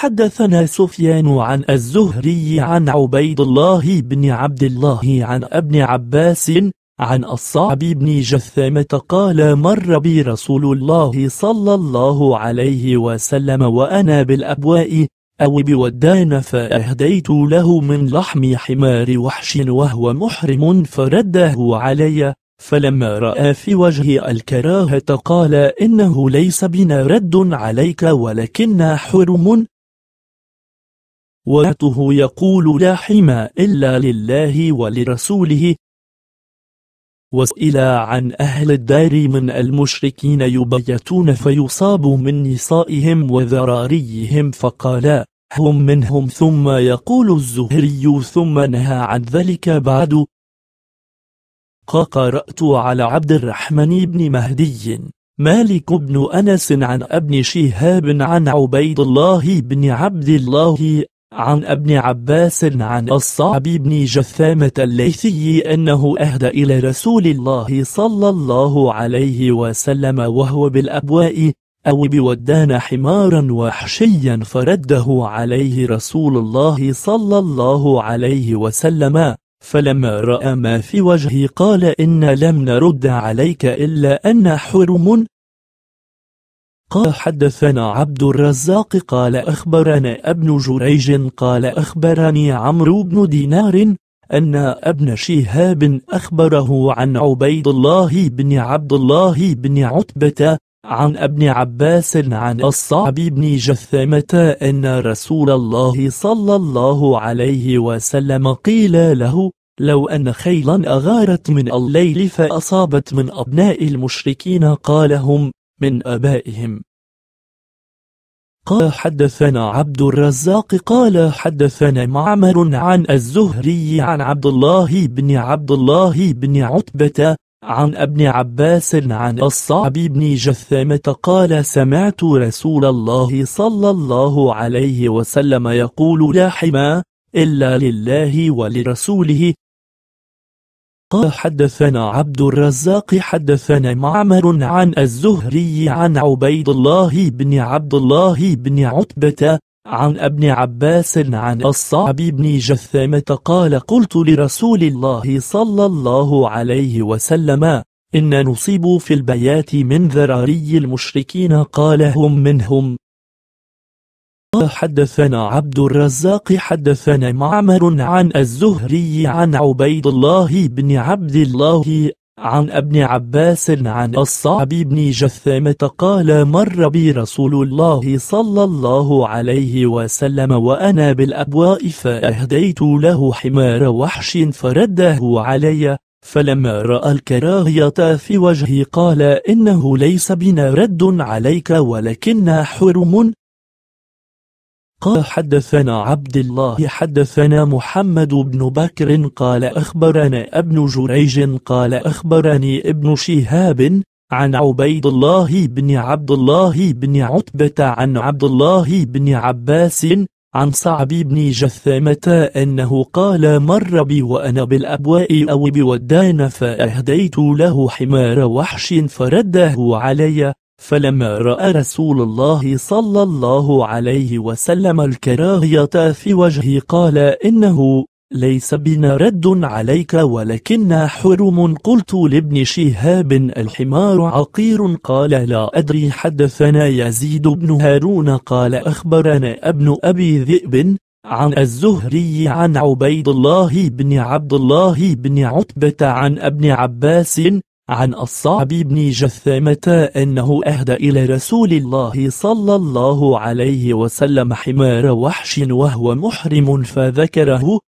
حدثنا سفيان عن الزهري عن عبيد الله بن عبد الله عن ابن عباس عن الصعب بن جثامة قال مر بي رسول الله صلى الله عليه وسلم وأنا بالأبواء أو بودان فأهديت له من لحم حمار وحش وهو محرم فرده علي فلما رأى في وجهي الكراهة قال إنه ليس بنا رد عليك ولكن حرم ولاته يقول لا حمى إلا لله ولرسوله وسئل عن أهل الدار من المشركين يبيتون فيصاب من نسائهم وذراريهم فقال هم منهم ثم يقول الزهري ثم نهى عن ذلك بعد قرأت على عبد الرحمن بن مهدي مالك بن أنس عن ابن شهاب عن عبيد الله بن عبد الله عن ابن عباس عن الصعب بن جثامة الليثي أنه أهدى إلى رسول الله صلى الله عليه وسلم وهو بالأبواء أو بودان حمارا وحشيا فرده عليه رسول الله صلى الله عليه وسلم فلما رأى ما في وجهه قال إن لم نرد عليك إلا أن حرم قال حدثنا عبد الرزاق قال أخبرنا ابن جريج قال أخبرني عمرو بن دينار أن ابن شهاب أخبره عن عبيد الله بن عبد الله بن عتبة عن ابن عباس عن الصعب بن جثمة أن رسول الله صلى الله عليه وسلم قيل له لو أن خيلا أغارت من الليل فأصابت من أبناء المشركين قالهم من آبائهم قال حدثنا عبد الرزاق قال حدثنا معمر عن الزهري عن عبد الله بن عبد الله بن عتبة عن ابن عباس عن الصعب بن جثامة قال سمعت رسول الله صلى الله عليه وسلم يقول لا حما إلا لله ولرسوله قال حدثنا عبد الرزاق حدثنا معمر عن الزهري عن عبيد الله بن عبد الله بن عتبة عن ابن عباس عن الصعب بن جثامة قال قلت لرسول الله صلى الله عليه وسلم إن نصيب في البيات من ذراري المشركين قال هم منهم حدثنا عبد الرزاق حدثنا معمر عن الزهري عن عبيد الله بن عبد الله عن ابن عباس عن الصعب بن جثامة قال مر بي رسول الله صلى الله عليه وسلم وأنا بالأبواء فأهديت له حمار وحش فرده علي فلما رأى الكراهية في وجهي قال إنه ليس بنا رد عليك ولكن حرم قال حدثنا عبد الله حدثنا محمد بن بكر قال أخبرنا ابن جريج قال أخبرني ابن شهاب عن عبيد الله بن عبد الله بن عتبة عن عبد الله بن عباس عن صعب بن جثامة أنه قال مر بي وأنا بالأبواء أو بودان فأهديت له حمار وحش فرده علي فلما رأى رسول الله صلى الله عليه وسلم الكراهية في وجهه قال إنه ليس بنا رد عليك ولكن حرم قلت لابن شهاب الحمار عقير قال لا أدري حدثنا يزيد بن هارون قال أخبرنا ابن أبي ذئب عن الزهري عن عبيد الله بن عبد الله بن عتبة عن ابن عباس عن الصعب بن جثامة أنه أهدى إلى رسول الله صلى الله عليه وسلم حمار وحش وهو محرم فذكره